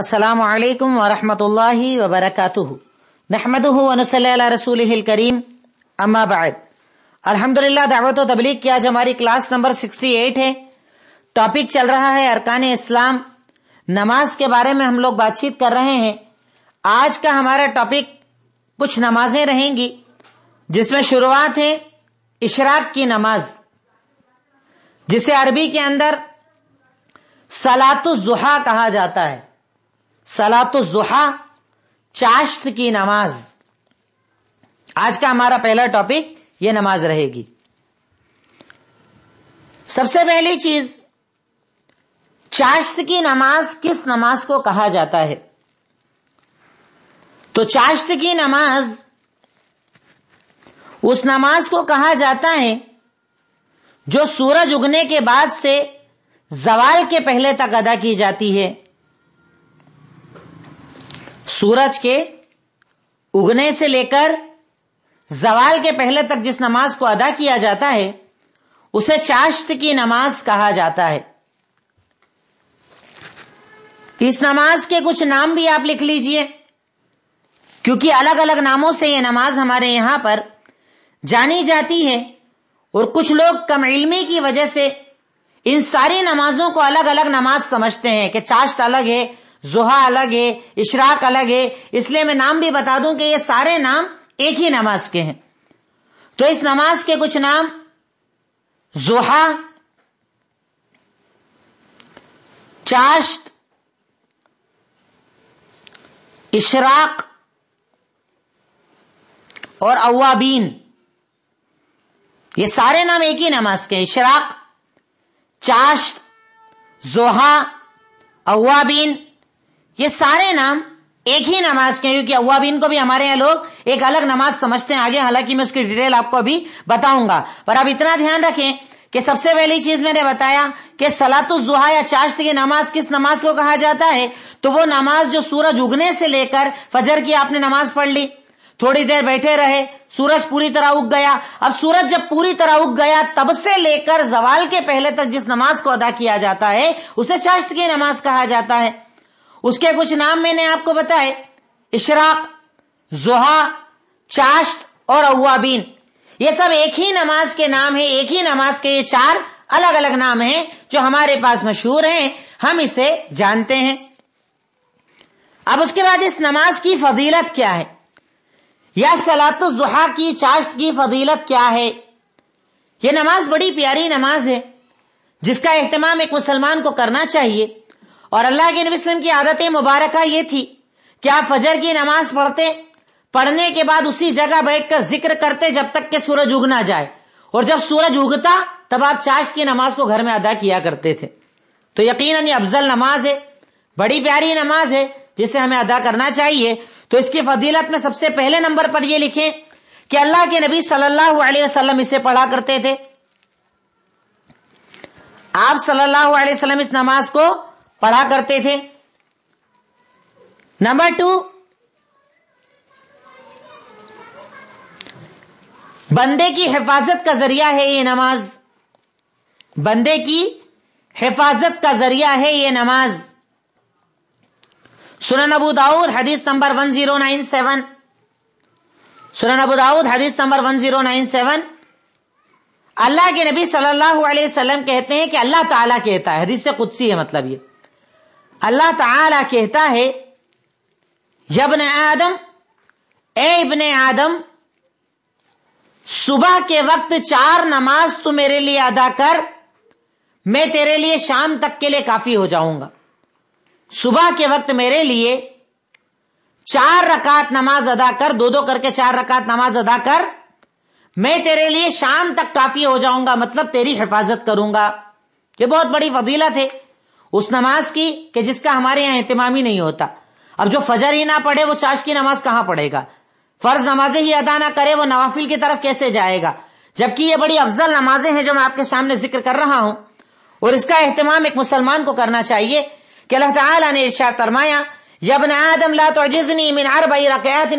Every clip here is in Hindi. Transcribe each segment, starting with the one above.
असलकम वरहमल वबरक नहमद रसूल करीम अम्माबाद अलहमदिल्ला दावत तबलीग की आज हमारी क्लास नंबर 68 है टॉपिक चल रहा है अरकान इस्लाम नमाज के बारे में हम लोग बातचीत कर रहे हैं आज का हमारा टॉपिक कुछ नमाजें रहेंगी जिसमें शुरुआत है इशराक की नमाज जिसे अरबी के अंदर सलातुजुहा कहा जाता है सलात जुहा चाश्त की नमाज आज का हमारा पहला टॉपिक ये नमाज रहेगी सबसे पहली चीज चाश्त की नमाज किस नमाज को कहा जाता है तो चाश्त की नमाज उस नमाज को कहा जाता है जो सूरज उगने के बाद से जवाल के पहले तक अदा की जाती है सूरज के उगने से लेकर जवाल के पहले तक जिस नमाज को अदा किया जाता है उसे चाश्त की नमाज कहा जाता है इस नमाज के कुछ नाम भी आप लिख लीजिए क्योंकि अलग अलग नामों से यह नमाज हमारे यहां पर जानी जाती है और कुछ लोग कम इलमी की वजह से इन सारी नमाजों को अलग अलग नमाज समझते हैं कि चाश्त अलग है जुहा अलग है इशराक अलग है इसलिए मैं नाम भी बता दूं कि ये सारे नाम एक ही नमाज के हैं तो इस नमाज के कुछ नाम जुहा चाश्त इशराक और अवाबीन ये सारे नाम एक ही नमाज के इशराक चाश्त जोहा अवाबीन ये सारे नाम एक ही नमाज के क्योंकि अब बिन को भी हमारे यहाँ लोग एक अलग नमाज समझते हैं आगे हालांकि मैं उसकी डिटेल आपको अभी बताऊंगा पर आप इतना ध्यान रखें कि सबसे पहली चीज मैंने बताया कि जुहा या चाश्त की नमाज किस नमाज को कहा जाता है तो वो नमाज जो सूरज उगने से लेकर फजर की आपने नमाज पढ़ ली थोड़ी देर बैठे रहे सूरज पूरी तरह उग गया अब सूरज जब पूरी तरह उग गया तब से लेकर जवाल के पहले तक जिस नमाज को अदा किया जाता है उसे चाश्त की नमाज कहा जाता है उसके कुछ नाम मैंने आपको बताए इशराक जुहा चाश्त और अवाबीन ये सब एक ही नमाज के नाम है एक ही नमाज के ये चार अलग अलग नाम हैं जो हमारे पास मशहूर हैं हम इसे जानते हैं अब उसके बाद इस नमाज की फजीलत क्या है या सलात जुहा की चाश्त की फजीलत क्या है यह नमाज बड़ी प्यारी नमाज है जिसका एहतमाम एक मुसलमान को करना चाहिए और अल्लाह के नबी वसल्लम की आदत मुबारक ये थी कि आप फजर की नमाज पढ़ते पढ़ने के बाद उसी जगह बैठकर जिक्र करते जब तक के सूरज उग ना जाए और जब सूरज उगता तब आप चाश की नमाज को घर में अदा किया करते थे तो यकीन ये अफजल नमाज है बड़ी प्यारी नमाज है जिसे हमें अदा करना चाहिए तो इसकी फजीलत में सबसे पहले नंबर पर यह लिखें कि अल्लाह के नबी सल्लल्लाहु अलैहि वसल्लम इसे पढ़ा करते थे आप सल्लल्लाहु अलैहि वसल्लम इस नमाज को पढ़ा करते थे नंबर टू बंदे की हिफाजत का जरिया है ये नमाज बंदे की हिफाजत का जरिया है ये नमाज सुनन अबू दाऊद हदीस नंबर 1097 सुनन अबू दाऊद हदीस नंबर 1097 अल्लाह के नबी सल्लल्लाहु अलैहि वसल्लम कहते हैं कि अल्लाह ताला कहता है हदीस से कुदसी है मतलब ये अल्लाह ताला कहता है यबन आदम ए इबन आदम सुबह के वक्त चार नमाज तू मेरे लिए अदा कर मैं तेरे लिए शाम तक के लिए काफी हो जाऊंगा सुबह के वक्त मेरे लिए चार रकात नमाज अदा कर दो दो करके चार रकात नमाज अदा कर मैं तेरे लिए शाम तक काफी हो जाऊंगा मतलब तेरी हिफाजत करूंगा ये बहुत बड़ी फजीलत है उस नमाज की कि जिसका हमारे यहाँ एहतमाम ही नहीं होता अब जो फजर ही ना पढ़े वो चाश की नमाज कहां पढ़ेगा फर्ज नमाजें ही अदा ना करे वो नवाफिल की तरफ कैसे जाएगा जबकि ये बड़ी अफजल नमाजें हैं जो मैं आपके सामने जिक्र कर रहा हूं और इसका एहतमाम एक मुसलमान को करना चाहिए कि अल्लाह ने इर्शाद फरमाया यबन आदम ला तोजनी मिन अरबई रकैत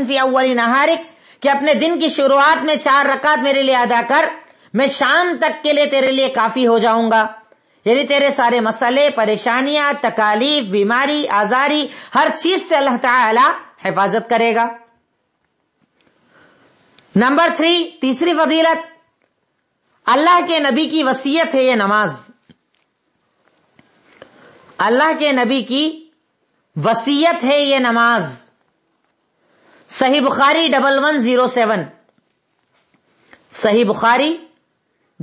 नहारिक कि अपने दिन की शुरुआत में चार रकात मेरे लिए अदा कर मैं शाम तक के लिए तेरे लिए काफी हो जाऊंगा यानी तेरे सारे मसले परेशानियां तकालीफ बीमारी आजारी हर चीज से अल्लाह ताला हिफाजत करेगा नंबर थ्री तीसरी फजीलत अल्लाह के नबी की वसीयत है ये नमाज अल्लाह के नबी की वसीयत है ये नमाज Sahih Bukhari double one zero seven Sahih Bukhari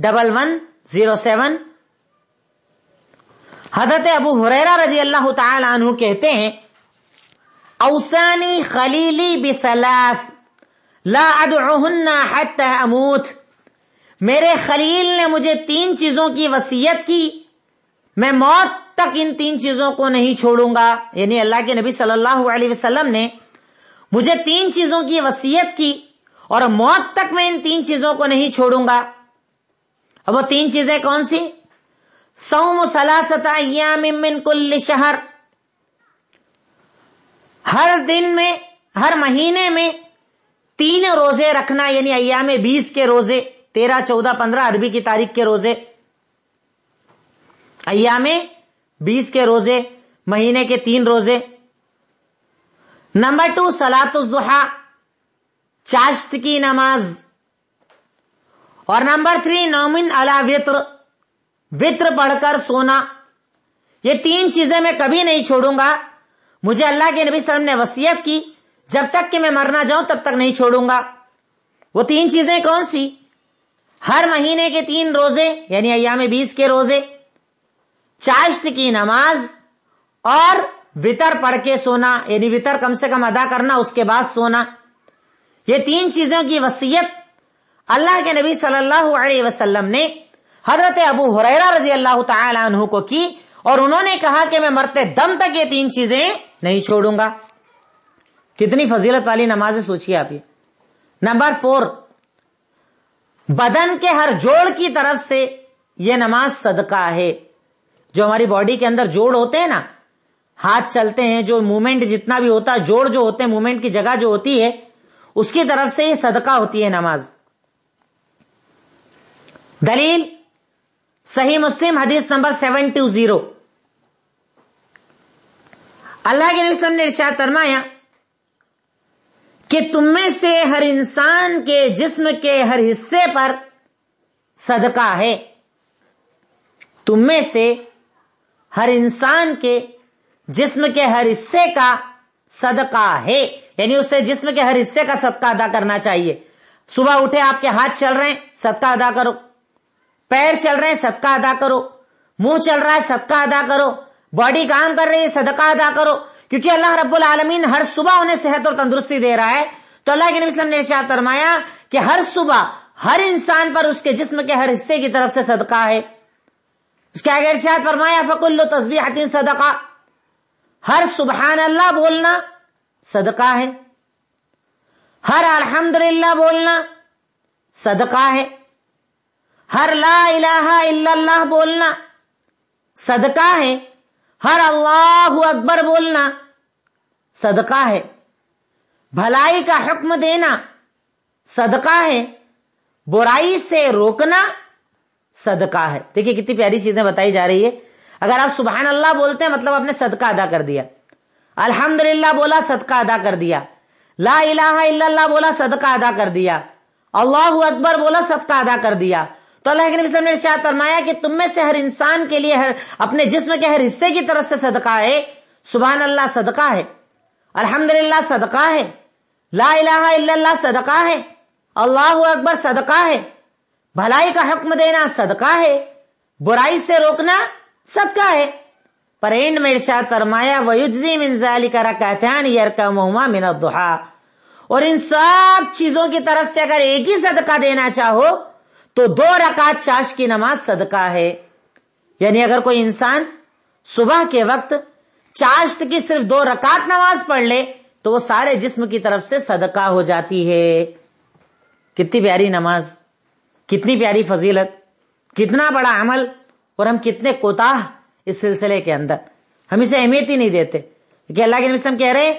double one zero seven हजरत अबू हुरैरा रजी अल्लाह तु कहते हैं औसानी खलीली बिसलास ला अदुन्ना मेरे खलील ने मुझे तीन चीजों की वसीयत की मैं मौत तक इन तीन चीजों को नहीं छोड़ूंगा यानी अल्लाह के नबी सल्लल्लाहु अलैहि वसल्लम ने मुझे तीन चीजों की वसीयत की और मौत तक मैं इन तीन चीजों को नहीं छोड़ूंगा अब वो तीन चीजें कौन सी सौम सलासत अयामिन कुल्ल शहर हर दिन में हर महीने में तीन रोजे रखना यानी अयाम बीस के रोजे तेरह चौदह पंद्रह अरबी की तारीख के रोजे अयाम बीस के रोजे महीने के तीन रोजे नंबर टू सलातुजुहा चाश्त की नमाज और नंबर थ्री नौमिन अला वित्र वित्र पढ़कर सोना ये तीन चीजें मैं कभी नहीं छोड़ूंगा मुझे अल्लाह के नबी सलम ने वसीयत की जब तक कि मैं मरना जाऊं तब तक नहीं छोड़ूंगा वो तीन चीजें कौन सी हर महीने के तीन रोजे यानी अयाम बीस के रोजे चाश्त की नमाज और वितर पढ़ के सोना यानी वितर कम से कम अदा करना उसके बाद सोना ये तीन चीजों की वसीयत अल्लाह के नबी सल्लल्लाहु अलैहि वसल्लम ने हजरत अबू हुरैरा रजी अल्लाह तु को की और उन्होंने कहा कि मैं मरते दम तक ये तीन चीजें नहीं छोड़ूंगा कितनी फजीलत वाली नमाजें सोचिए आप ये नंबर फोर बदन के हर जोड़ की तरफ से यह नमाज सदका है जो हमारी बॉडी के अंदर जोड़ होते हैं ना हाथ चलते हैं जो मूवमेंट जितना भी होता है जोड़ जो होते हैं मूवमेंट की जगह जो होती है उसकी तरफ से ये सदका होती है नमाज दलील सही मुस्लिम हदीस नंबर सेवन टू जीरो अल्लाह के नबीम ने इर्शाद फरमाया कि तुम में से हर इंसान के जिस्म के हर हिस्से पर सदका है तुम में से हर इंसान के जिस्म के हर हिस्से का सदका है यानी उससे जिस्म के हर हिस्से का सदका अदा करना चाहिए सुबह उठे आपके हाथ चल रहे हैं सदका अदा करो पैर चल रहे हैं सदका अदा करो मुंह चल रहा है सदका अदा करो बॉडी काम कर रही है सदका अदा करो क्योंकि अल्लाह रब्बुल आलमीन हर सुबह उन्हें सेहत और तंदुरुस्ती दे रहा है तो अल्लाह के नबी ने इर्शाद फरमाया कि हर सुबह हर इंसान पर उसके जिस्म के हर हिस्से की तरफ से सदका है उसके आगे इर्शाद फरमाया फकुल्लो तस्बी हकीन सदका हर सुबहान अल्लाह बोलना सदका है हर अल्हम्दुलिल्लाह बोलना सदका है हर ला इलाहा इल्लल्लाह बोलना सदका है हर अल्लाह अकबर बोलना सदका है भलाई का हुक्म देना सदका है बुराई से रोकना सदका है देखिए कितनी प्यारी चीजें बताई जा रही है अगर आप सुबहान अल्लाह बोलते हैं मतलब आपने सदका अदा कर दिया अल्हम्दुलिल्लाह बोला सदका अदा कर दिया ला इलाहा इल्लल्लाह बोला सदका अदा कर दिया अल्लाह अकबर बोला सदका अदा कर दिया तो अल्लाह के नबी ने इर्शाद फरमाया कि तुम में से हर इंसान के लिए हर अपने जिस्म के हर हिस्से की तरफ से सदका है सुबह अल्लाह सदका है अल्हम्दुलिल्लाह सदका है ला इलाहा इल्लल्लाह सदका है अल्लाह अकबर सदका है भलाई का हक्म देना सदका है बुराई से रोकना सदका है पर एंड में इर्शाद फरमाया वयुजी मिनजाली का रकातान यरकमा और इन सब चीजों की तरफ से अगर एक ही सदका देना चाहो तो दो रकात चाश की नमाज सदका है यानी अगर कोई इंसान सुबह के वक्त चाश्त की सिर्फ दो रकात नमाज पढ़ ले तो वो सारे जिस्म की तरफ से सदका हो जाती है कितनी प्यारी नमाज कितनी प्यारी फजीलत कितना बड़ा अमल और हम कितने कोताह इस सिलसिले के अंदर हम इसे अहमियत ही नहीं देते क्योंकि अल्लाह के नबी हम कह रहे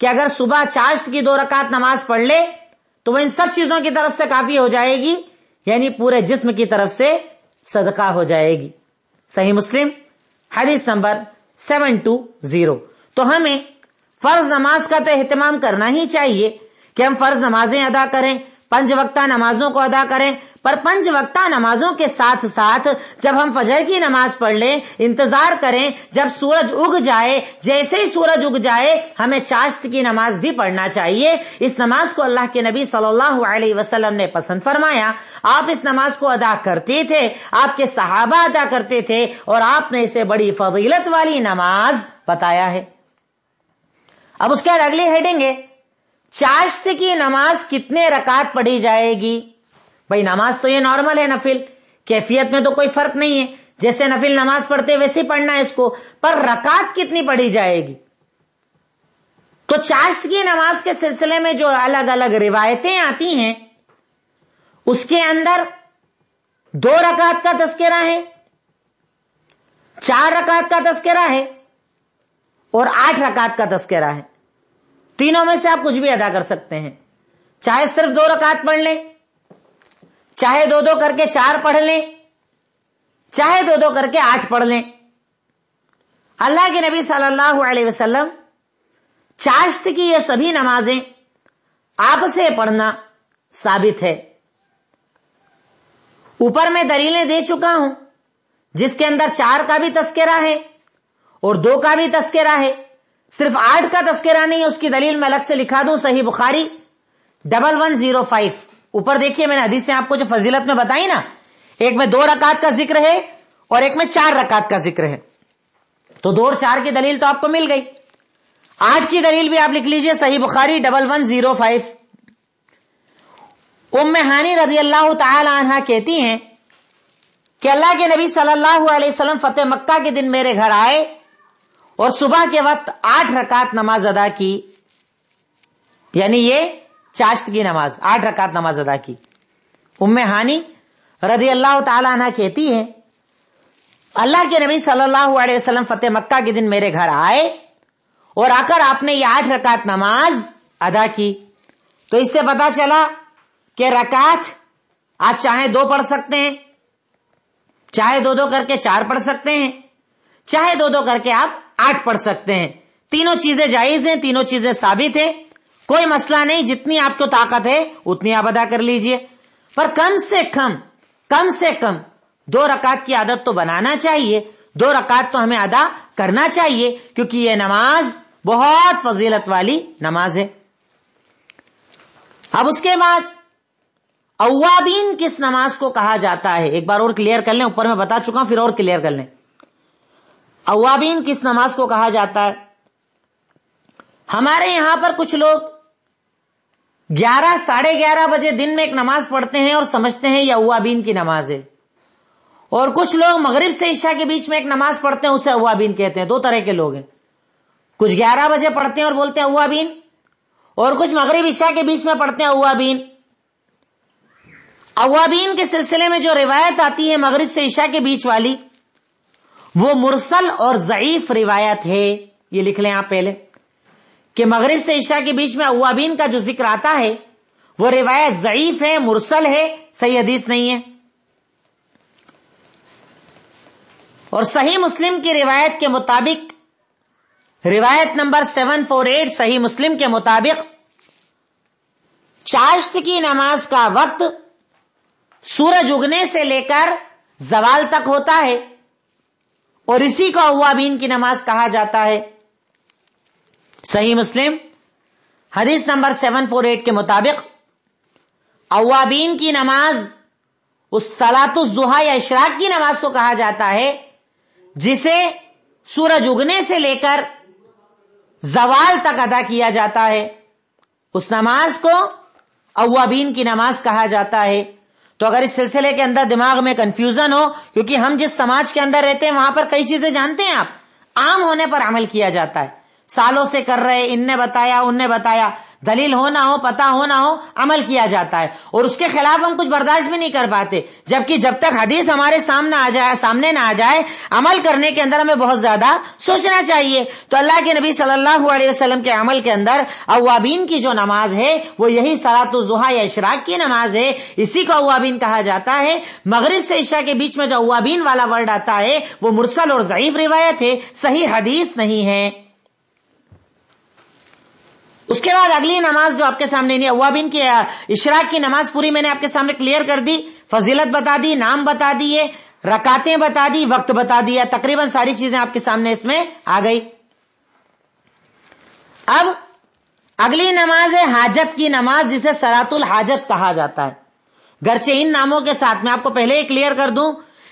कि अगर सुबह चाश्त की दो रकात नमाज पढ़ ले तो वह इन सब चीजों की तरफ से काफी हो जाएगी यानी पूरे जिस्म की तरफ से सदका हो जाएगी सही मुस्लिम हदीस नंबर सेवन टू जीरो तो हमें फर्ज नमाज का तो अहतमाम करना ही चाहिए कि हम फर्ज नमाजें अदा करें पंच वक्ता नमाजों को अदा करें पर पंच वक्ता नमाजों के साथ साथ जब हम फजर की नमाज पढ़ लें इंतजार करें जब सूरज उग जाए जैसे ही सूरज उग जाए हमें चाश्त की नमाज भी पढ़ना चाहिए इस नमाज को अल्लाह के नबी सल्लल्लाहु अलैहि वसल्लम ने पसंद फरमाया आप इस नमाज को अदा करते थे आपके सहाबा अदा करते थे और आपने इसे बड़ी फजीलत वाली नमाज बताया है अब उसके बाद अगली हेडिंग है चाश्त की नमाज कितने रकात पढ़ी जाएगी भाई नमाज तो ये नॉर्मल है नफिल कैफियत में तो कोई फर्क नहीं है जैसे नफिल नमाज पढ़ते वैसे पढ़ना है इसको पर रकात कितनी पढ़ी जाएगी तो चाश्त की नमाज के सिलसिले में जो अलग अलग रिवायतें आती हैं उसके अंदर दो रकात का तस्करा है चार रकात का तस्करा है और आठ रकात का तस्करा है तीनों में से आप कुछ भी अदा कर सकते हैं चाहे सिर्फ दो रकात पढ़ लें चाहे दो दो करके चार पढ़ लें चाहे दो दो करके आठ पढ़ लें अल्लाह के नबी सल्लल्लाहु अलैहि वसल्लम चाश्त की ये सभी नमाजें आपसे पढ़ना साबित है ऊपर मैं दलीलें दे चुका हूं जिसके अंदर चार का भी तस्करा है और दो का भी तस्करा है सिर्फ आठ का तस्करा नहीं उसकी दलील मैं अलग से लिखा दूं Sahih Bukhari double one zero five ऊपर देखिए मैंने हदीस से आपको जो फजीलत में बताई ना एक में दो रकात का जिक्र है और एक में चार रकात का जिक्र है तो दो और चार की दलील तो आपको मिल गई आठ की दलील भी आप लिख लीजिए Sahih Bukhari double one zero five Umm Hani रजी अल्लाह तहा कहती हैं कि अल्लाह के नबी सल्लल्लाहु अलैहि वसल्लम फतेह मक्का के दिन मेरे घर आए और सुबह के वक्त आठ रकात नमाज अदा की यानी ये चाश्त की नमाज आठ रकात नमाज अदा की उम्म हानि रदी अल्लाह तला कहती है अल्लाह के नबी सल्लल्लाहु अलैहि वसल्लम फतेह मक्का के दिन मेरे घर आए और आकर आपने ये आठ रकात नमाज अदा की तो इससे पता चला कि रकात आप चाहे दो पढ़ सकते हैं चाहे दो दो करके चार पढ़ सकते हैं चाहे दो दो करके आप आठ पढ़ सकते हैं तीनों चीजें जायज हैं तीनों चीजें साबित है कोई मसला नहीं जितनी आपको ताकत है उतनी आप अदा कर लीजिए पर कम से कम कम से कम दो रकात की आदत तो बनाना चाहिए दो रकात तो हमें अदा करना चाहिए क्योंकि यह नमाज बहुत फजीलत वाली नमाज है अब उसके बाद अवाबीन किस नमाज को कहा जाता है एक बार और क्लियर कर लें ऊपर मैं बता चुका हूं फिर और क्लियर कर लें अवाबीन किस नमाज को कहा जाता है हमारे यहां पर कुछ लोग ग्यारह साढ़े ग्यारह बजे दिन में एक नमाज पढ़ते हैं और समझते हैं यह अवाबीन की नमाज है और कुछ लोग मगरिब से ईशा के बीच में एक नमाज पढ़ते हैं उसे अवाबीन कहते हैं दो तरह के लोग हैं कुछ ग्यारह बजे पढ़ते हैं और बोलते हैं अवाबीन और कुछ मगरिब ईशा के बीच में पढ़ते हैं अवाबीन अवाबीन के सिलसिले में जो रिवायत आती है मगरिब से ईशा के बीच वाली वो मुरसल और जयीफ रिवायत है ये लिख लें आप पहले कि मगरिब से ईशा के बीच में अवाबीन का जो जिक्र आता है वो रिवायत जयीफ है मुरसल है सही हदीस नहीं है और सही मुस्लिम की रिवायत के मुताबिक रिवायत नंबर सेवन फोर एट सही मुस्लिम के मुताबिक चाश्त की नमाज का वक्त सूरज उगने से लेकर जवाल तक होता है और इसी को अवाबीन की नमाज कहा जाता है सही मुस्लिम हदीस नंबर सेवन फोर एट के मुताबिक अवाबीन की नमाज उस जुहा या इशराक की नमाज को कहा जाता है जिसे सूरज उगने से लेकर जवाल तक अदा किया जाता है उस नमाज को अवाबीन की नमाज कहा जाता है तो अगर इस सिलसिले के अंदर दिमाग में कंफ्यूजन हो क्योंकि हम जिस समाज के अंदर रहते हैं वहां पर कई चीजें जानते हैं आप आम होने पर अमल किया जाता है सालों से कर रहे इनने बताया उनने बताया दलील हो ना हो पता हो ना हो अमल किया जाता है और उसके खिलाफ हम कुछ बर्दाश्त भी नहीं कर पाते जबकि जब तक हदीस हमारे सामने आ जाए सामने ना आ जाए अमल करने के अंदर हमें बहुत ज्यादा सोचना चाहिए तो अल्लाह के नबी सल्लल्लाहु अलैहि वसल्लम के अमल के अंदर अवाबीन की जो नमाज है वो यही जुहा या इशराक की नमाज है इसी को अवाबीन कहा जाता है मगरब से ईशा के बीच में जो अवाबीन वाला वर्ड आता है वो मुरसल और जयीफ रिवायत है सही हदीस नहीं है उसके बाद अगली नमाज जो आपके सामने नहीं हुआ बिन की इशराक की नमाज पूरी मैंने आपके सामने क्लियर कर दी फजीलत बता दी नाम बता दिए रकातें बता दी वक्त बता दिया तकरीबन सारी चीजें आपके सामने इसमें आ गई अब अगली नमाज है हाजत की नमाज जिसे सरातुल हाजत कहा जाता है गरचे इन नामों के साथ में आपको पहले ही क्लियर कर दूं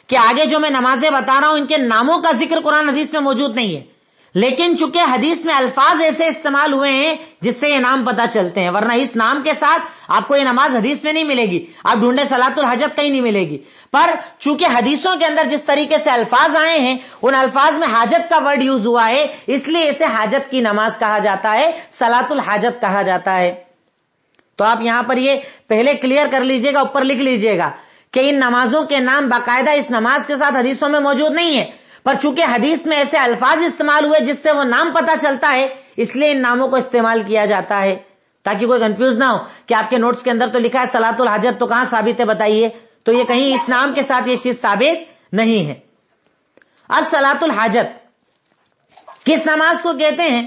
कि आगे जो मैं नमाजें बता रहा हूं इनके नामों का जिक्र कुरान हदीस में मौजूद नहीं है लेकिन चूंकि हदीस में अल्फाज ऐसे इस्तेमाल हुए हैं जिससे ये नाम पता चलते हैं वरना इस नाम के साथ आपको ये नमाज हदीस में नहीं मिलेगी आप ढूंढे सलातुल हजत कहीं नहीं मिलेगी पर चूंकि हदीसों के अंदर जिस तरीके से अल्फाज आए हैं उन अल्फाज में हाजत का वर्ड यूज हुआ है इसलिए इसे हाजत की नमाज कहा जाता है सलातुल हाजत कहा जाता है तो आप यहां पर ये पहले क्लियर कर लीजिएगा ऊपर लिख लीजिएगा कि इन नमाजों के नाम बाकायदा इस नमाज के साथ हदीसों में मौजूद नहीं है पर चूंकि हदीस में ऐसे अल्फाज इस्तेमाल हुए जिससे वो नाम पता चलता है इसलिए इन नामों को इस्तेमाल किया जाता है ताकि कोई कंफ्यूज ना हो कि आपके नोट्स के अंदर तो लिखा है सलातुल हाजत तो कहां साबित है बताइए तो ये कहीं इस नाम के साथ ये चीज साबित नहीं है अब सलातुल हाजत किस नमाज को कहते हैं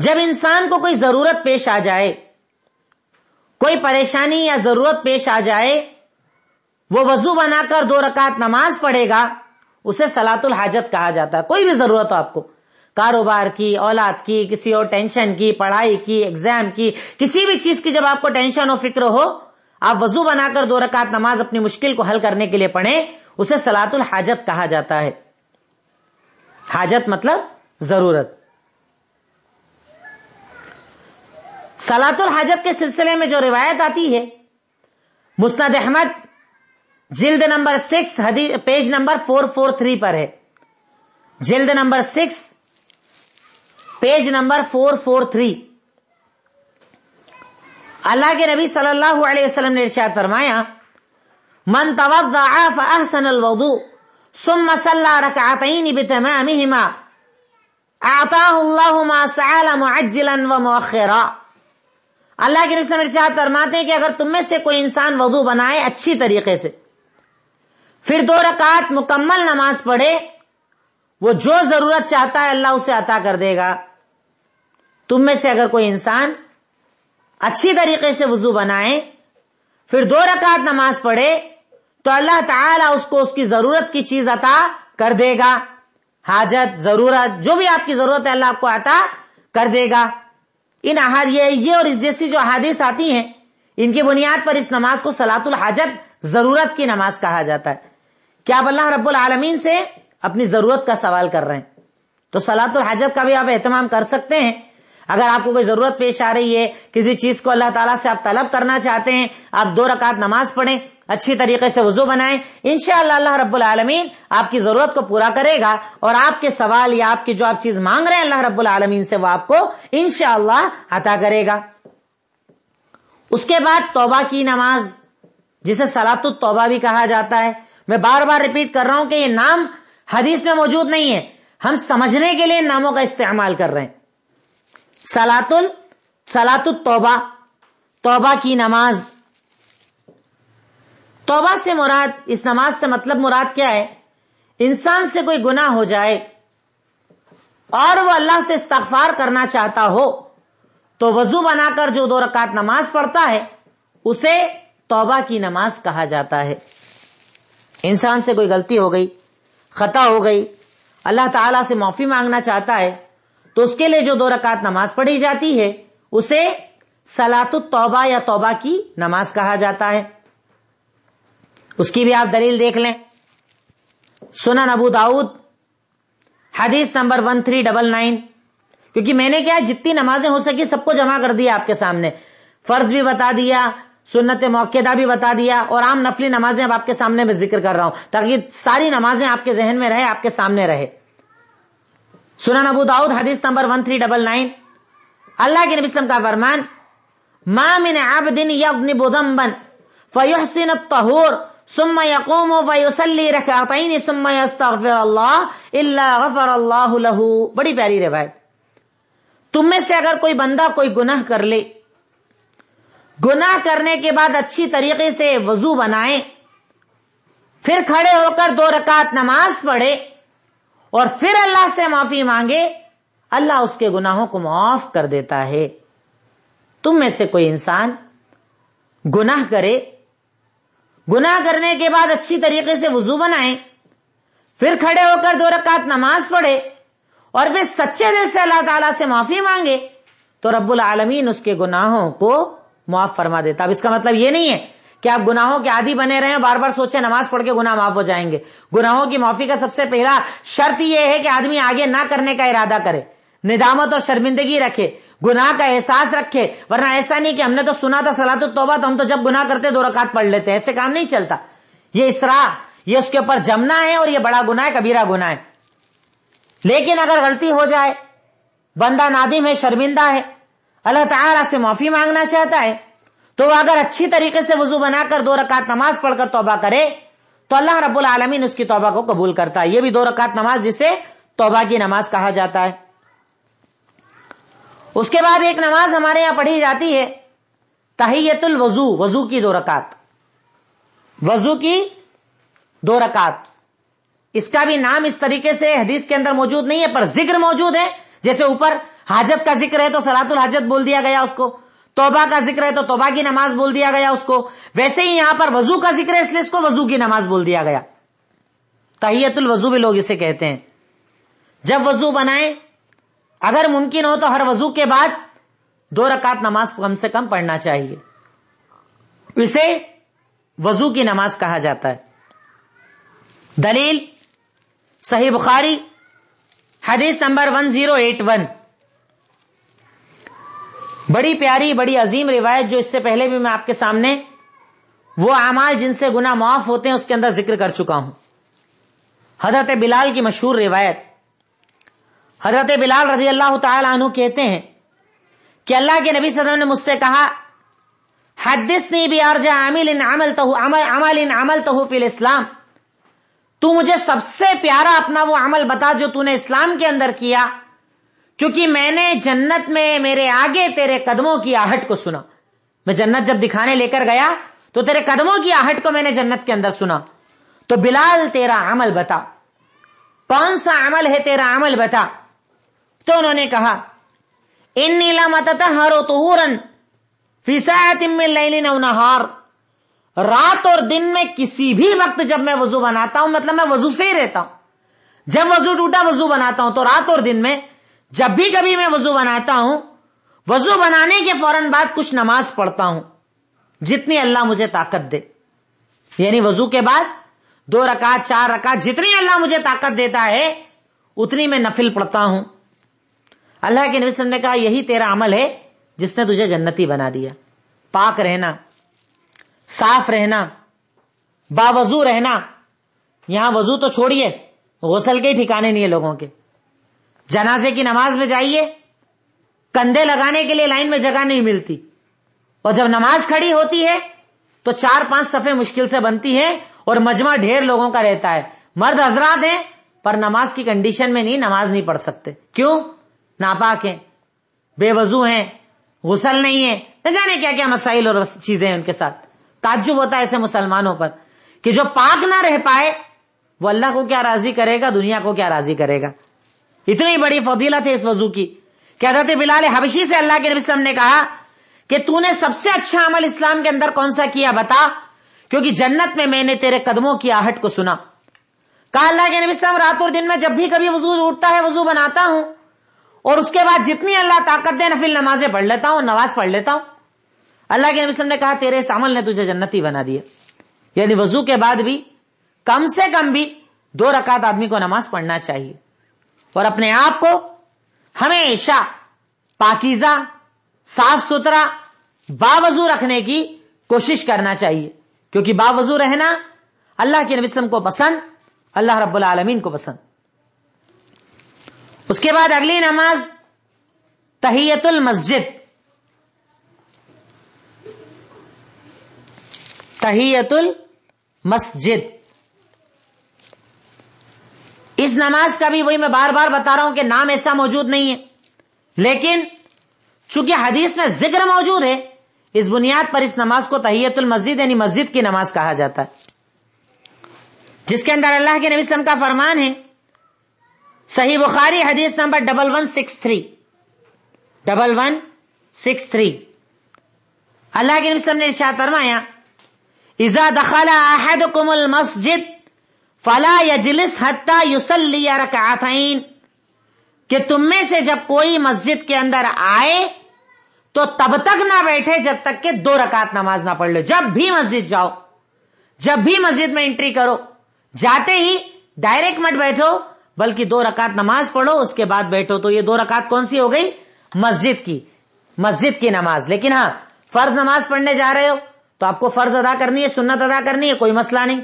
जब इंसान को कोई जरूरत पेश आ जाए कोई परेशानी या जरूरत पेश आ जाए वो वजू बनाकर दो रकात नमाज पढ़ेगा उसे सलातुल हाजत कहा जाता है कोई भी जरूरत हो आपको कारोबार की औलाद की किसी और टेंशन की पढ़ाई की एग्जाम की किसी भी चीज की जब आपको टेंशन हो फिक्र हो आप वजू बनाकर दो रकात नमाज अपनी मुश्किल को हल करने के लिए पढ़े उसे सलातुल हाजत कहा जाता है हाजत मतलब जरूरत सलातुल हाजत के सिलसिले में जो रिवायत आती है मुस्ताद अहमद जिल्द नंबर सिक्स हदी page number four four three पर है जिल्द number six page number four four three अल्लाह के नबी सल्लल्लाहु अलैहि वसल्लम ने इरशाद फरमाया मन तवसन वदू सुम मसल्ला रकातईन बितमामिहिमा आताजिलन व मौखरा अल्लाह के नबी सल्लल्लाहु अलैहि वसल्लम इरशाद फरमाते हैं कि अगर तुम में से कोई इंसान वदू बनाए अच्छी तरीके से फिर दो रकात मुकम्मल नमाज पढ़े वो जो जरूरत चाहता है अल्लाह उसे अता कर देगा तुम में से अगर कोई इंसान अच्छी तरीके से वजू बनाए फिर दो रकात नमाज पढ़े तो अल्लाह ताला उसको उसकी जरूरत की चीज अता कर देगा हाजत जरूरत जो भी आपकी जरूरत है अल्लाह आपको अता कर देगा इन आहार ये, ये और इस जैसी जो हादिस आती हैं इनकी बुनियाद पर इस नमाज को सलातुल हाजत जरूरत की नमाज कहा जाता है क्या आप अल्लाह रब्बुल आलमीन से अपनी जरूरत का सवाल कर रहे हैं तो सलात हाजत का भी आप एहतमाम कर सकते हैं अगर आपको कोई जरूरत पेश आ रही है किसी चीज को अल्लाह ताला से आप तलब करना चाहते हैं आप दो रकात नमाज पढ़ें अच्छी तरीके से वजू बनाएं इनशाला अल्लाह रब्बुल आलमीन आपकी जरूरत को पूरा करेगा और आपके सवाल या आपकी जो आप चीज मांग रहे हैं अल्लाह रब्बुल आलमीन से वो आपको इनशाला अता करेगा उसके बाद तोबा की नमाज जिसे सलातुल तोबा भी कहा जाता है मैं बार बार रिपीट कर रहा हूं कि ये नाम हदीस में मौजूद नहीं है हम समझने के लिए नामों का इस्तेमाल कर रहे हैं सलातुल सलातुल तोबा तोबा की नमाज तोबा से मुराद इस नमाज से मतलब मुराद क्या है इंसान से कोई गुना हो जाए और वो अल्लाह से इस्तफार करना चाहता हो तो वजू बनाकर जो दो रकात नमाज पढ़ता है उसे तोबा की नमाज कहा जाता है इंसान से कोई गलती हो गई खता हो गई अल्लाह ताला से माफी मांगना चाहता है तो उसके लिए जो दो रकात नमाज पढ़ी जाती है उसे सलात तोबा या तोबा की नमाज कहा जाता है उसकी भी आप दलील देख लें सुना नबू दाऊद हदीस number one three double nine क्योंकि मैंने क्या जितनी नमाजें हो सकी सबको जमा कर दिया आपके सामने फर्ज भी बता दिया सुन्नत मौकेदा भी बता दिया और आम नफली नमाजें अब आपके सामने में जिक्र कर रहा हूं ताकि सारी नमाजें आपके जहन में रहे आपके सामने रहे सुना नबू दाऊद हदीस number one three double nine अल्लाह के नबी का फरमान मामिन आबदिन यबन फयुहसिन तहूर सुम यकूम बड़ी प्यारी रिवायत तुम में से अगर कोई बंदा कोई गुनाह कर ले गुनाह करने के बाद अच्छी तरीके से वजू बनाए फिर खड़े होकर दो रकात नमाज पढ़े और फिर अल्लाह से माफी मांगे अल्लाह उसके गुनाहों को माफ कर देता है तुम में से कोई इंसान गुनाह करे गुनाह करने के बाद अच्छी तरीके से वजू बनाए फिर खड़े होकर दो रकात नमाज पढ़े और फिर सच्चे दिल से अल्लाह ताला से माफी मांगे तो रब्बुल आलमीन उसके गुनाहों को माफ फरमा देता अब इसका मतलब ये नहीं है कि आप गुनाहों के आदि बने रहे बार बार सोचे नमाज पढ़ के गुनाह माफ हो जाएंगे गुनाहों की माफी का सबसे पहला शर्त यह है कि आदमी आगे ना करने का इरादा करे निदामत और शर्मिंदगी रखे गुनाह का एहसास रखे वरना ऐसा नहीं कि हमने तो सुना था सलाह तो तोबा तो हम तो जब गुनाह करते दो रकात पढ़ लेते हैं ऐसे काम नहीं चलता ये इसरा ये उसके ऊपर जमना है और ये बड़ा गुना है कबीरा गुना है लेकिन अगर गलती हो जाए बंदा नादिम है शर्मिंदा है अल्लाह ताला से माफी मांगना चाहता है तो वो अगर अच्छी तरीके से वजू बनाकर दो रकात नमाज पढ़कर तोबा करे तो अल्लाह रब्बुल आलमीन उसकी तोबा को कबूल करता है ये भी दो रकात नमाज जिसे तोबा की नमाज कहा जाता है उसके बाद एक नमाज हमारे यहां पढ़ी जाती है तहियतुल वजू वजू की दो रकात वजू की दो रकात इसका भी नाम इस तरीके से हदीस के अंदर मौजूद नहीं है पर जिक्र मौजूद है जैसे ऊपर हाजत का जिक्र है तो सलातुल हाजत बोल दिया गया उसको तोबा का जिक्र है तो तोबा की नमाज बोल दिया गया उसको वैसे ही यहां पर वजू का जिक्र है इसलिए इसको वजू की नमाज बोल दिया गया तहियतुल वजू भी लोग इसे कहते हैं जब वजू बनाए अगर मुमकिन हो तो हर वजू के बाद दो रकात नमाज कम से कम पढ़ना चाहिए इसे वजू की नमाज कहा जाता है दलील सही बुखारी हदीस number one zero eight one बड़ी प्यारी बड़ी अजीम रिवायत जो इससे पहले भी मैं आपके सामने वो अमाल जिनसे गुना माफ होते हैं उसके अंदर जिक्र कर चुका हूं हजरत बिलाल की मशहूर रिवायत हजरत बिलाल रजी अल्लाह तु कहते हैं कि अल्लाह के नबी सदम ने मुझसे कहा हदिस नहीं भी आरजा आमिल इन अमल तहु अमल अमल इन अमल तहु फिल इस्लाम तू मुझे सबसे प्यारा अपना वो अमल बता जो तूने इस्लाम के अंदर किया क्योंकि मैंने जन्नत में मेरे आगे तेरे कदमों की आहट को सुना मैं जन्नत जब दिखाने लेकर गया तो तेरे कदमों की आहट को मैंने जन्नत के अंदर सुना तो बिलाल तेरा अमल बता कौन सा अमल है तेरा अमल बता तो उन्होंने कहा इन नीला तुरन हरो तूरन फिसातिमिन नहार रात और दिन में किसी भी वक्त जब मैं वजू बनाता हूं मतलब मैं वजू से ही रहता हूं जब वजू टूटा वजू बनाता हूं तो रात और दिन में जब भी कभी मैं वजू बनाता हूं वजू बनाने के फौरन बाद कुछ नमाज पढ़ता हूं जितनी अल्लाह मुझे ताकत दे यानी वजू के बाद दो रकात चार रकात जितनी अल्लाह मुझे ताकत देता है उतनी मैं नफिल पढ़ता हूं अल्लाह के नबी ने कहा यही तेरा अमल है जिसने तुझे जन्नती बना दिया पाक रहना साफ रहना बावजू रहना यहां वजू तो छोड़िए गौसल के ही ठिकाने नहीं है लोगों के जनाजे की नमाज में जाइए कंधे लगाने के लिए लाइन में जगह नहीं मिलती और जब नमाज खड़ी होती है तो चार पांच सफे मुश्किल से बनती है और मजमा ढेर लोगों का रहता है मर्द हजरात हैं पर नमाज की कंडीशन में नहीं नमाज नहीं पढ़ सकते क्यों नापाक हैं बेवजू हैं गुसल नहीं है न जाने क्या क्या मसाइल और चीजें हैं उनके साथ ताज्जुब होता है ऐसे मुसलमानों पर कि जो पाक ना रह पाए वो अल्लाह को क्या राजी करेगा दुनिया को क्या राजी करेगा इतनी बड़ी फजीलत है इस वजू की क्या हजरत बिलाल हबशी से अल्लाह के नबी वसलम ने कहा कि तूने सबसे अच्छा अमल इस्लाम के अंदर कौन सा किया बता क्योंकि जन्नत में मैंने तेरे कदमों की आहट को सुना कहा अल्लाह के नबी रात और दिन में जब भी कभी वजू उठता है वजू बनाता हूं और उसके बाद जितनी अल्लाह ताकत दे नफिल नमाजें पढ़ लेता हूं नमाज पढ़ लेता हूं अल्लाह के नबी वसलम ने कहा तेरे इस अमल ने तुझे ही बना दिया यानी वजू के बाद भी कम से कम भी दो रकात आदमी को नमाज पढ़ना चाहिए और अपने आप को हमेशा पाकिजा साफ सुथरा बावजू रखने की कोशिश करना चाहिए क्योंकि बावजू रहना अल्लाह के नबीम को पसंद अल्लाह रब्बुल रबालमीन को पसंद उसके बाद अगली नमाज तहियतुल मस्जिद तहियतुल मस्जिद इस नमाज का भी वही मैं बार बार बता रहा हूं कि नाम ऐसा मौजूद नहीं है लेकिन चूंकि हदीस में जिक्र मौजूद है इस बुनियाद पर इस नमाज को तहियतुल मस्जिद यानी मस्जिद की नमाज कहा जाता है जिसके अंदर अल्लाह के नबी वसल्लम का फरमान है सही बुखारी हदीस number double one six three double one six three अल्लाह के नबी ने इर्शाद फरमाया इजा दखला अहद कुमल मस्जिद फला यजलिस हत्ता युसलिया रकातईन कि तुम में से जब कोई मस्जिद के अंदर आए तो तब तक ना बैठे जब तक के दो रकात नमाज ना पढ़ लो जब भी मस्जिद जाओ जब भी मस्जिद में एंट्री करो जाते ही डायरेक्ट मत बैठो बल्कि दो रकात नमाज पढ़ो उसके बाद बैठो तो ये दो रकात कौन सी हो गई मस्जिद की मस्जिद की नमाज लेकिन हाँ फर्ज नमाज पढ़ने जा रहे हो तो आपको फर्ज अदा करनी है सुन्नत अदा करनी है कोई मसला नहीं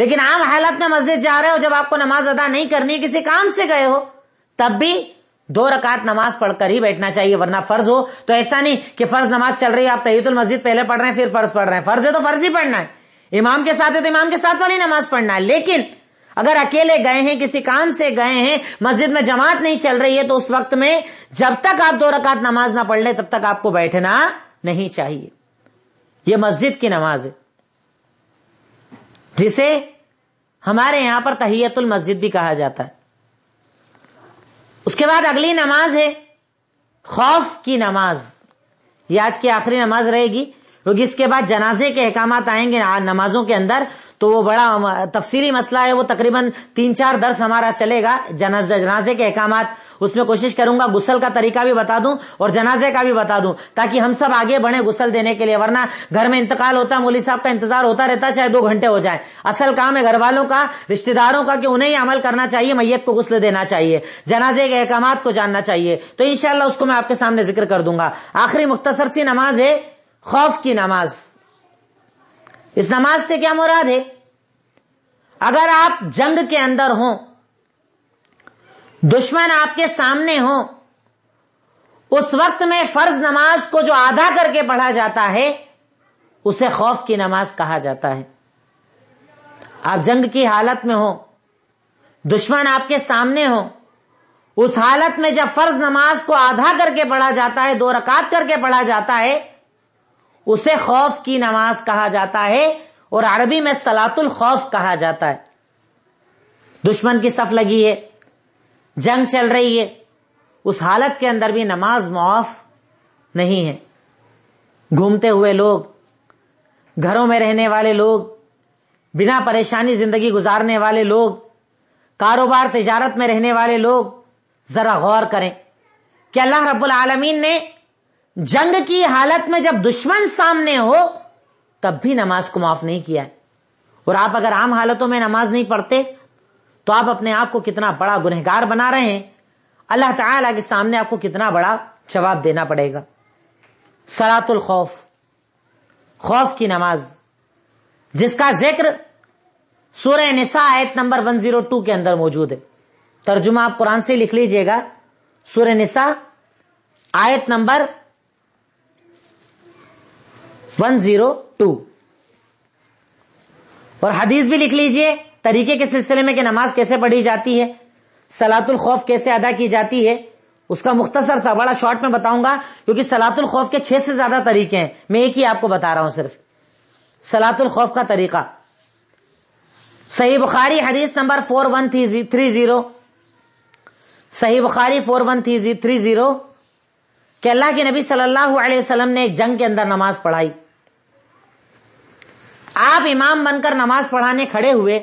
लेकिन आम हालत में मस्जिद जा रहे हो जब आपको नमाज अदा नहीं करनी है किसी काम से गए हो तब भी दो रकात नमाज पढ़कर ही बैठना चाहिए वरना फर्ज हो तो ऐसा नहीं कि फर्ज नमाज चल रही है आप तयतुल मस्जिद पहले पढ़ रहे हैं फिर फर्ज पढ़ रहे हैं फर्ज है तो फर्ज ही पढ़ना है इमाम के साथ है तो इमाम के साथ वाली नमाज पढ़ना है लेकिन अगर अकेले गए हैं किसी काम से गए हैं मस्जिद में जमात नहीं चल रही है तो उस वक्त में जब तक आप दो रकात नमाज ना पढ़ ले तब तक आपको बैठना नहीं चाहिए यह मस्जिद की नमाज है जिसे हमारे यहां पर तहियतुल मस्जिद भी कहा जाता है उसके बाद अगली नमाज है खौफ की नमाज ये आज की आखिरी नमाज रहेगी क्योंकि इसके बाद जनाजे के अहकाम आएंगे नमाजों के अंदर तो वो बड़ा तफसीली मसला है वो तकरीबन तीन चार दर्स हमारा चलेगा जनाजे जनाजे के अहकाम उसमें कोशिश करूंगा गुसल का तरीका भी बता दूं और जनाजे का भी बता दूं ताकि हम सब आगे बढ़े गुसल देने के लिए वरना घर में इंतकाल होता है मोली साहब का इंतजार होता रहता चाहे दो घंटे हो जाए असल काम है घर वालों का रिश्तेदारों का कि उन्हें ही अमल करना चाहिए मैयत को गुसल देना चाहिए जनाजे के अहकाम को जानना चाहिए तो इनशाला उसको मैं आपके सामने जिक्र कर दूंगा आखिरी मुख्तसर सी नमाज है खौफ की नमाज इस नमाज से क्या मुराद है अगर आप जंग के अंदर हो दुश्मन आपके सामने हो उस वक्त में फर्ज नमाज को जो आधा करके पढ़ा जाता है उसे खौफ की नमाज कहा जाता है आप जंग की हालत में हो दुश्मन आपके सामने हो उस हालत में जब फर्ज नमाज को आधा करके पढ़ा जाता है दो रकात करके पढ़ा जाता है उसे खौफ की नमाज कहा जाता है और अरबी में सलातुल खौफ कहा जाता है दुश्मन की सफ लगी है जंग चल रही है उस हालत के अंदर भी नमाज मुआफ नहीं है घूमते हुए लोग घरों में रहने वाले लोग बिना परेशानी जिंदगी गुजारने वाले लोग कारोबार तजारत में रहने वाले लोग जरा गौर करें कि अल्लाह रब्बुल आलमीन ने जंग की हालत में जब दुश्मन सामने हो तब भी नमाज को माफ नहीं किया है और आप अगर आम हालतों में नमाज नहीं पढ़ते तो आप अपने आप को कितना बड़ा गुनहगार बना रहे हैं अल्लाह ताला के सामने आपको कितना बड़ा जवाब देना पड़ेगा सलातुल खौफ खौफ की नमाज जिसका जिक्र सूर्य निसा आयत नंबर 102 के अंदर मौजूद है तर्जुमा आप कुरान से लिख लीजिएगा सूर्य निसा आयत नंबर वन जीरो टू और हदीस भी लिख लीजिए तरीके के सिलसिले में कि नमाज कैसे पढ़ी जाती है सलातुल खौफ कैसे अदा की जाती है उसका मुख्तसर सा बड़ा शॉर्ट में बताऊंगा क्योंकि सलातुल खौफ के छह से ज्यादा तरीके हैं मैं एक ही आपको बता रहा हूं सिर्फ सलातुल खौफ का तरीका सही बुखारी हदीस number four one three three zero Sahih Bukhari four one three three zero के अल्लाह के नबी सल्लल्लाहु अलैहि वसल्लम ने एक जंग के अंदर नमाज पढ़ाई आप इमाम बनकर नमाज पढ़ाने खड़े हुए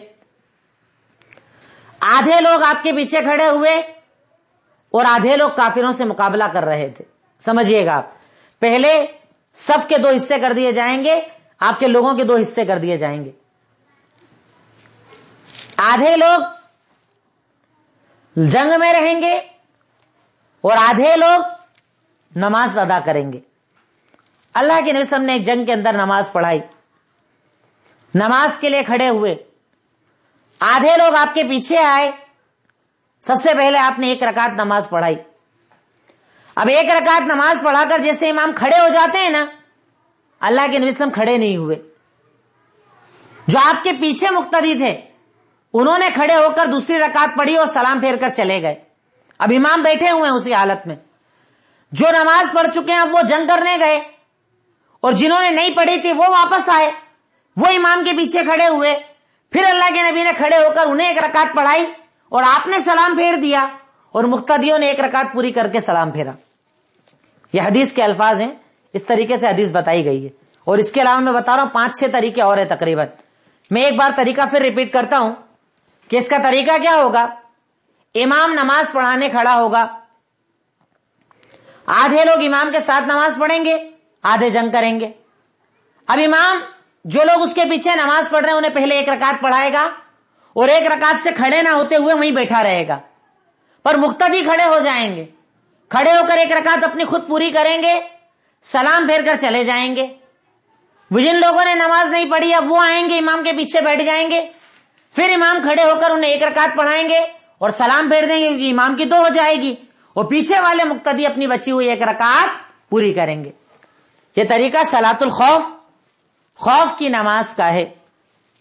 आधे लोग आपके पीछे खड़े हुए और आधे लोग काफिरों से मुकाबला कर रहे थे समझिएगा आप पहले सब के दो हिस्से कर दिए जाएंगे आपके लोगों के दो हिस्से कर दिए जाएंगे आधे लोग जंग में रहेंगे और आधे लोग नमाज अदा करेंगे अल्लाह के नबी ने एक जंग के अंदर नमाज पढ़ाई नमाज के लिए खड़े हुए आधे लोग आपके पीछे आए सबसे पहले आपने एक रकात नमाज पढ़ाई अब एक रकात नमाज पढ़ाकर जैसे इमाम खड़े हो जाते हैं ना अल्लाह के नबीम खड़े नहीं हुए जो आपके पीछे मुख्तदी थे उन्होंने खड़े होकर दूसरी रकात पढ़ी और सलाम फेर कर चले गए अब इमाम बैठे हुए हैं उसी हालत में जो नमाज पढ़ चुके हैं अब वो जंग करने गए और जिन्होंने नहीं पढ़ी थी वो वापस आए वो इमाम के पीछे खड़े हुए फिर अल्लाह के नबी ने खड़े होकर उन्हें एक रकात पढ़ाई और आपने सलाम फेर दिया और मुख्तियों ने एक रकात पूरी करके सलाम फेरा यह हदीस के अल्फाज हैं इस तरीके से हदीस बताई गई है और इसके अलावा मैं बता रहा हूं पांच छह तरीके और है तकरीबन मैं एक बार तरीका फिर रिपीट करता हूं कि इसका तरीका क्या होगा इमाम नमाज पढ़ाने खड़ा होगा आधे लोग इमाम के साथ नमाज पढ़ेंगे आधे जंग करेंगे अब इमाम जो लोग उसके पीछे नमाज पढ़ रहे हैं उन्हें पहले एक रकात पढ़ाएगा और एक रकात से खड़े ना होते हुए वहीं बैठा रहेगा पर मुख्तदी खड़े हो जाएंगे खड़े होकर एक रकात अपनी खुद पूरी करेंगे सलाम फेर कर चले जाएंगे जिन लोगों ने नमाज नहीं पढ़ी अब वो आएंगे इमाम के पीछे बैठ जाएंगे फिर इमाम खड़े होकर उन्हें एक रकात पढ़ाएंगे और सलाम फेर देंगे क्योंकि इमाम की दो हो जाएगी और पीछे वाले मुक्तदी अपनी बची हुई एक रकात पूरी करेंगे ये तरीका सलातुल खौफ खौफ की नमाज का है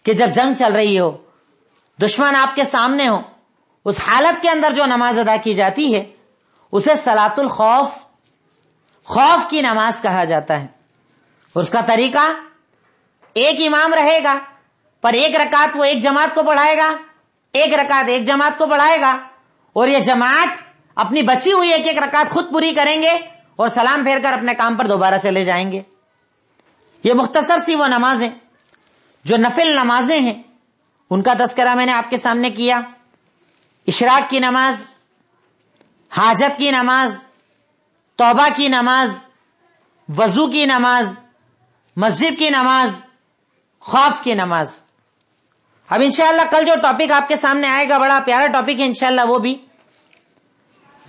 कि जब जंग चल रही हो दुश्मन आपके सामने हो उस हालत के अंदर जो नमाज अदा की जाती है उसे सलातुल खौफ खौफ की नमाज कहा जाता है उसका तरीका एक इमाम रहेगा पर एक रकात वो एक जमात को पढ़ाएगा एक रकात एक जमात को पढ़ाएगा और ये जमात अपनी बची हुई एक एक रकात खुद पूरी करेंगे और सलाम फेर कर अपने काम पर दोबारा चले जाएंगे ये मुख्तसर सी वो नमाजें जो नफिल नमाजें हैं उनका तस्करा मैंने आपके सामने किया इशराक की नमाज हाजत की नमाज तोबा की नमाज वजू की नमाज मस्जिद की नमाज खौफ की नमाज अब इंशाला कल जो टॉपिक आपके सामने आएगा बड़ा प्यारा टॉपिक है इंशाला वो भी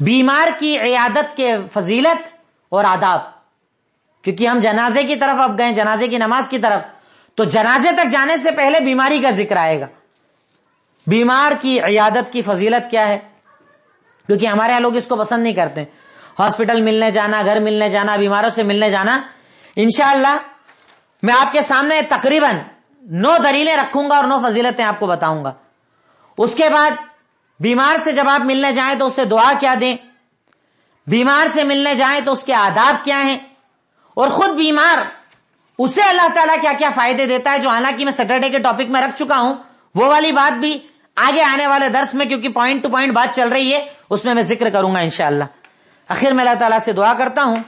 बीमार की इयादत के फजीलत और आदाब क्योंकि हम जनाजे की तरफ अब गए जनाजे की नमाज की तरफ तो जनाजे तक जाने से पहले बीमारी का जिक्र आएगा बीमार की इयादत की फजीलत क्या है क्योंकि हमारे यहां लोग इसको पसंद नहीं करते हॉस्पिटल मिलने जाना घर मिलने जाना बीमारों से मिलने जाना इनशाला मैं आपके सामने तकरीबन नौ दलीलें रखूंगा और नौ फजीलतें आपको बताऊंगा उसके बाद बीमार से जब आप मिलने जाए तो उससे दुआ क्या दें बीमार से मिलने जाए तो उसके आदाब क्या हैं और खुद बीमार उसे अल्लाह ताला क्या क्या फायदे देता है जो हालांकि मैं सैटरडे के टॉपिक में रख चुका हूं वो वाली बात भी आगे आने वाले दर्श में क्योंकि पॉइंट टू पॉइंट बात चल रही है उसमें मैं जिक्र करूंगा इनशाला आखिर मैं अल्लाह तला से दुआ करता हूं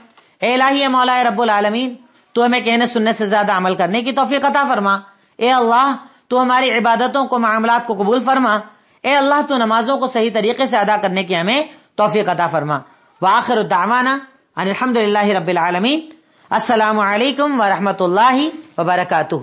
ए लाही मौला रब्बुल आलमीन तो हमें कहने सुनने से ज्यादा अमल करने की तोफीक अता फरमा ए अल्लाह तो हमारी इबादतों को मामला को कबूल फरमा ए अल्लाह तो नमाजों को सही तरीके से अदा करने की हमें तोफीक अता फरमा व आखिर दावाना अनिलहमदिल्ला रबीआलमीन असलकम वरहमत ला वबरकू